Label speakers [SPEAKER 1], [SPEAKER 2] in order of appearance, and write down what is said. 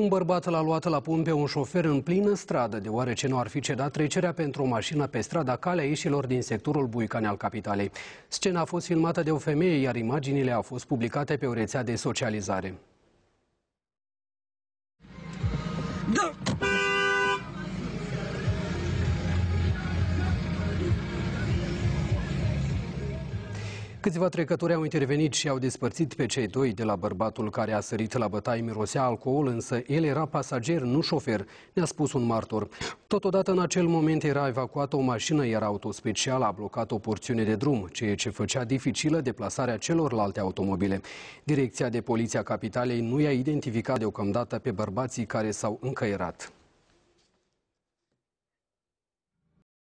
[SPEAKER 1] Un bărbat l-a luat la pun pe un șofer în plină stradă, deoarece nu ar fi cedat trecerea pentru o mașină pe strada Calea Ieșilor din sectorul Buicane al capitalei. Scena a fost filmată de o femeie, iar imaginile au fost publicate pe o rețea de socializare. Da. Câțiva trecători au intervenit și au despărțit pe cei doi de la bărbatul care a sărit la bătaie mirosea alcool, însă el era pasager, nu șofer, ne-a spus un martor. Totodată în acel moment era evacuată o mașină, iar autospecial a blocat o porțiune de drum, ceea ce făcea dificilă deplasarea celorlalte automobile. Direcția de Poliția Capitalei nu i-a identificat deocamdată pe bărbații care s-au încăierat.